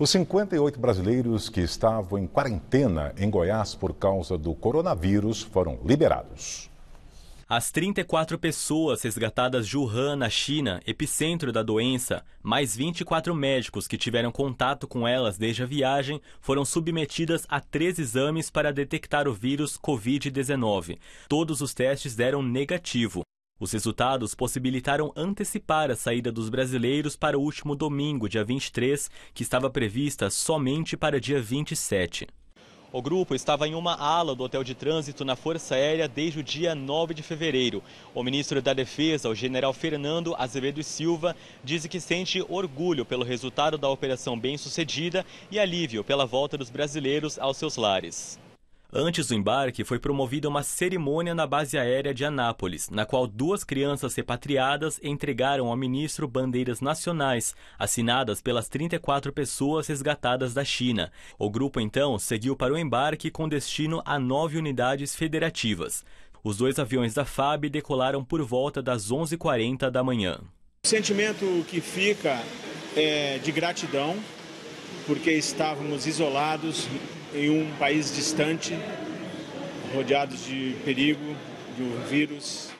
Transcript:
Os 58 brasileiros que estavam em quarentena em Goiás por causa do coronavírus foram liberados. As 34 pessoas resgatadas de Wuhan, na China, epicentro da doença, mais 24 médicos que tiveram contato com elas desde a viagem, foram submetidas a três exames para detectar o vírus Covid-19. Todos os testes deram negativo. Os resultados possibilitaram antecipar a saída dos brasileiros para o último domingo, dia 23, que estava prevista somente para dia 27. O grupo estava em uma ala do hotel de trânsito na Força Aérea desde o dia 9 de fevereiro. O ministro da Defesa, o general Fernando Azevedo Silva, disse que sente orgulho pelo resultado da operação bem-sucedida e alívio pela volta dos brasileiros aos seus lares. Antes do embarque, foi promovida uma cerimônia na base aérea de Anápolis, na qual duas crianças repatriadas entregaram ao ministro bandeiras nacionais, assinadas pelas 34 pessoas resgatadas da China. O grupo então seguiu para o embarque com destino a nove unidades federativas. Os dois aviões da FAB decolaram por volta das 11h40 da manhã. O sentimento que fica é de gratidão porque estávamos isolados em um país distante, rodeados de perigo, de um vírus